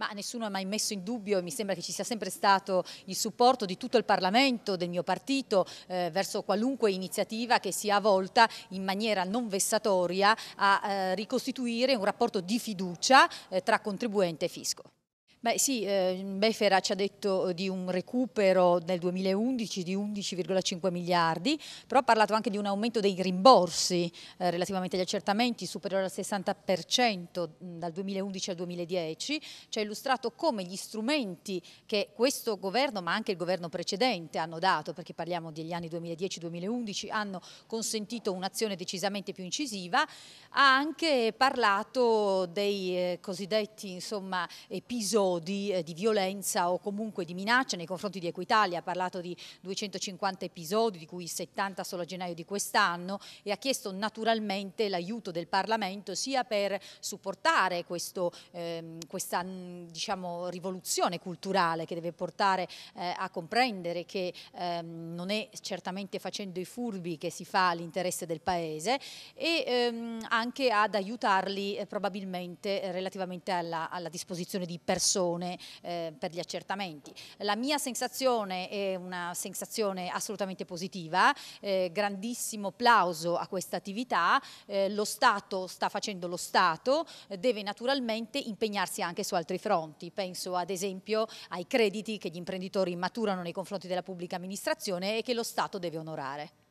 Ma nessuno ha mai messo in dubbio e mi sembra che ci sia sempre stato il supporto di tutto il Parlamento, del mio partito, eh, verso qualunque iniziativa che sia volta in maniera non vessatoria a eh, ricostituire un rapporto di fiducia eh, tra contribuente e fisco. Beh sì, eh, Befera ci ha detto eh, di un recupero nel 2011 di 11,5 miliardi, però ha parlato anche di un aumento dei rimborsi eh, relativamente agli accertamenti superiore al 60% mm, dal 2011 al 2010, ci ha illustrato come gli strumenti che questo governo ma anche il governo precedente hanno dato, perché parliamo degli anni 2010-2011, hanno consentito un'azione decisamente più incisiva, ha anche parlato dei eh, cosiddetti insomma, episodi di, eh, di, violenza o comunque di minaccia nei confronti di Equitalia, ha parlato di 250 episodi, di cui 70 solo a gennaio di quest'anno e ha chiesto naturalmente l'aiuto del Parlamento sia per supportare questo, ehm, questa mm, diciamo, rivoluzione culturale che deve portare eh, a comprendere che ehm, non è certamente facendo i furbi che si fa l'interesse del Paese e ehm, anche ad aiutarli eh, probabilmente eh, relativamente alla, alla disposizione di persone persone eh, per gli accertamenti. La mia sensazione è una sensazione assolutamente positiva, eh, grandissimo applauso a questa attività, eh, lo Stato sta facendo lo Stato, eh, deve naturalmente impegnarsi anche su altri fronti, penso ad esempio ai crediti che gli imprenditori maturano nei confronti della pubblica amministrazione e che lo Stato deve onorare.